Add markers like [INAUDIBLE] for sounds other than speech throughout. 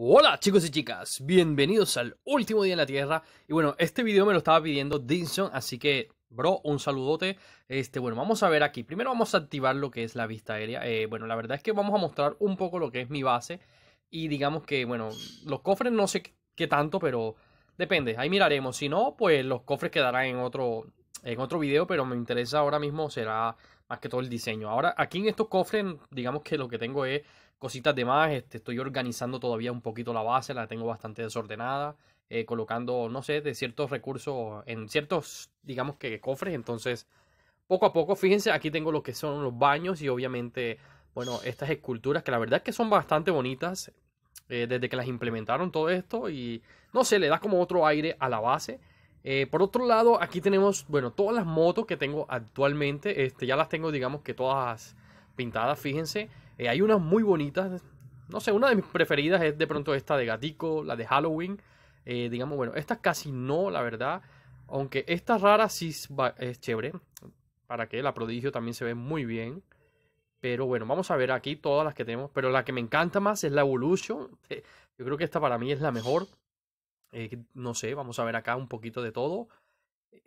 Hola chicos y chicas, bienvenidos al último día en la Tierra. Y bueno, este video me lo estaba pidiendo Dinson, así que, bro, un saludote. Este, bueno, vamos a ver aquí. Primero vamos a activar lo que es la vista aérea. Eh, bueno, la verdad es que vamos a mostrar un poco lo que es mi base. Y digamos que, bueno, los cofres no sé qué tanto, pero depende. Ahí miraremos. Si no, pues los cofres quedarán en otro, en otro video, pero me interesa ahora mismo será más que todo el diseño. Ahora, aquí en estos cofres, digamos que lo que tengo es cositas de más. Este, estoy organizando todavía un poquito la base, la tengo bastante desordenada. Eh, colocando, no sé, de ciertos recursos en ciertos, digamos que cofres. Entonces, poco a poco, fíjense, aquí tengo lo que son los baños y obviamente, bueno, estas esculturas que la verdad es que son bastante bonitas eh, desde que las implementaron todo esto y, no sé, le da como otro aire a la base. Eh, por otro lado, aquí tenemos, bueno, todas las motos que tengo actualmente, este, ya las tengo, digamos que todas pintadas, fíjense. Eh, hay unas muy bonitas. No sé, una de mis preferidas es de pronto esta de Gatico, la de Halloween. Eh, digamos, bueno, esta casi no, la verdad. Aunque esta rara sí es chévere. Para que la prodigio también se ve muy bien. Pero bueno, vamos a ver aquí todas las que tenemos. Pero la que me encanta más es la Evolution. [LAUGHS] Yo creo que esta para mí es la mejor. Eh, no sé, vamos a ver acá un poquito de todo.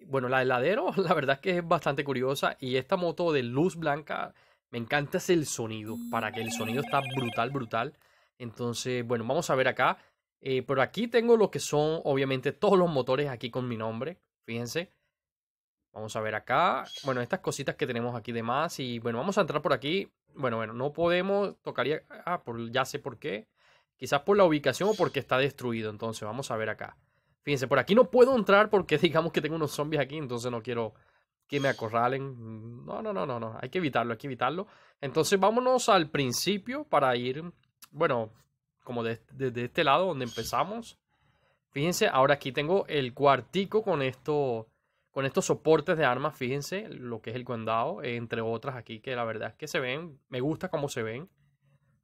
Bueno, la heladero, [LAUGHS] la verdad es que es bastante curiosa. Y esta moto de luz blanca me encanta es el sonido, para que el sonido está brutal, brutal. Entonces, bueno, vamos a ver acá. Eh, por aquí tengo lo que son, obviamente, todos los motores aquí con mi nombre. Fíjense. Vamos a ver acá. Bueno, estas cositas que tenemos aquí de más. Y bueno, vamos a entrar por aquí. Bueno, bueno, no podemos. Tocaría. Ah, por, ya sé por qué. Quizás por la ubicación o porque está destruido. Entonces, vamos a ver acá. Fíjense, por aquí no puedo entrar porque [LAUGHS] digamos que tengo unos zombies aquí. Entonces no quiero que me acorralen. No, no, no, no, no. Hay que evitarlo, hay que evitarlo. Entonces vámonos al principio para ir, bueno, como desde de, este lado donde empezamos. Fíjense, ahora aquí tengo el cuartico con esto, con estos soportes de armas. Fíjense lo que es el condado, entre otras aquí que la verdad es que se ven, me gusta cómo se ven.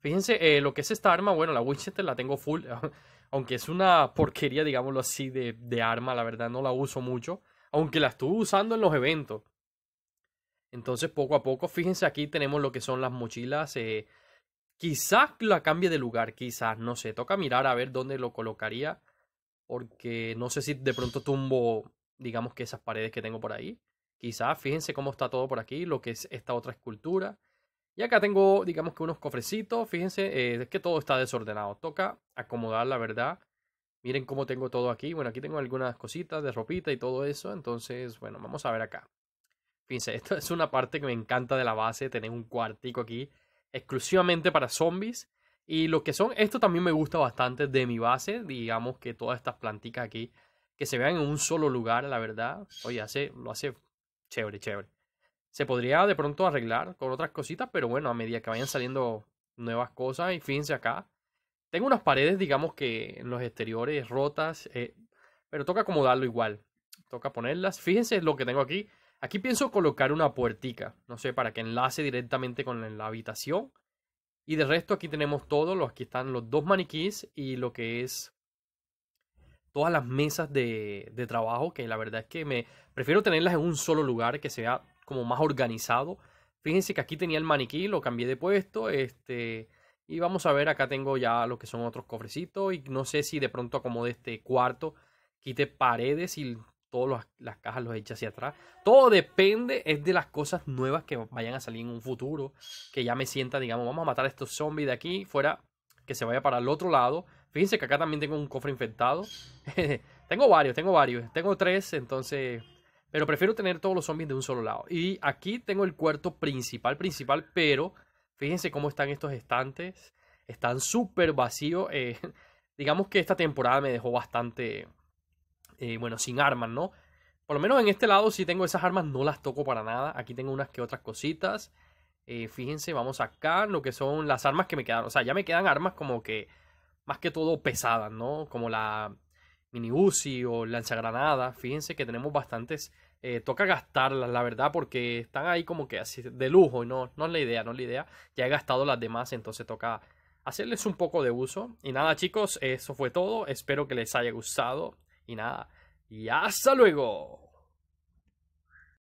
Fíjense, eh, lo que es esta arma, bueno, la Winchester la tengo full, [LAUGHS] aunque es una porquería, digámoslo así, de, de arma, la verdad no la uso mucho aunque la estuve usando en los eventos. Entonces, poco a poco, fíjense aquí tenemos lo que son las mochilas. Eh, quizás la cambie de lugar, quizás, no sé. Toca mirar a ver dónde lo colocaría. Porque no sé si de pronto tumbo, digamos que esas paredes que tengo por ahí. Quizás, fíjense cómo está todo por aquí, lo que es esta otra escultura. Y acá tengo, digamos que unos cofrecitos. Fíjense, eh, es que todo está desordenado. Toca acomodar, la verdad. Miren cómo tengo todo aquí. Bueno, aquí tengo algunas cositas de ropita y todo eso. Entonces, bueno, vamos a ver acá. Fíjense, [LAUGHS] esto es una parte que me encanta de la base. Tener un cuartico aquí exclusivamente para zombies. Y lo que son, esto también me gusta bastante de mi base. Digamos que todas estas plantitas aquí que se vean en un solo lugar, la verdad. Oye, hace, lo hace chévere, chévere. Se podría de pronto arreglar con otras cositas, pero bueno, a medida que vayan saliendo nuevas cosas. Y fíjense acá, tengo unas paredes, digamos que en los exteriores rotas, eh, pero toca acomodarlo igual. Toca ponerlas. Fíjense lo que tengo aquí. Aquí pienso colocar una puertica, no sé, para que enlace directamente con la habitación. Y de resto aquí tenemos todo, los, aquí están los dos maniquís y lo que es todas las mesas de, de trabajo, que la verdad es que me prefiero tenerlas en un solo lugar, que sea como más organizado. Fíjense que aquí tenía el maniquí, lo cambié de puesto, este y vamos a ver, acá tengo ya lo que son otros cofrecitos. Y no sé si de pronto acomode este cuarto, quite paredes y todas las cajas los eche hacia atrás. Todo depende, es de las cosas nuevas que vayan a salir en un futuro. Que ya me sienta, digamos, vamos a matar a estos zombies de aquí, fuera, que se vaya para el otro lado. Fíjense que acá también tengo un cofre infectado. [LAUGHS] tengo varios, tengo varios. Tengo tres, entonces... Pero prefiero tener todos los zombies de un solo lado. Y aquí tengo el cuarto principal, principal, pero Fíjense cómo están estos estantes. Están súper vacíos. Eh, [LAUGHS] digamos que esta temporada me dejó bastante, eh, bueno, sin armas, ¿no? Por lo menos en este lado si tengo esas armas, no las toco para nada. Aquí tengo unas que otras cositas. Eh, fíjense, vamos acá, lo que son las armas que me quedaron. O sea, ya me quedan armas como que, más que todo pesadas, ¿no? Como la mini Uzi o Granada. Fíjense que tenemos bastantes. Eh, toca gastarlas, la verdad, porque están ahí como que así de lujo y no, no es la idea, no es la idea. Ya he gastado las demás, entonces toca hacerles un poco de uso. Y nada, chicos, eso fue todo. Espero que les haya gustado. Y nada, y hasta luego.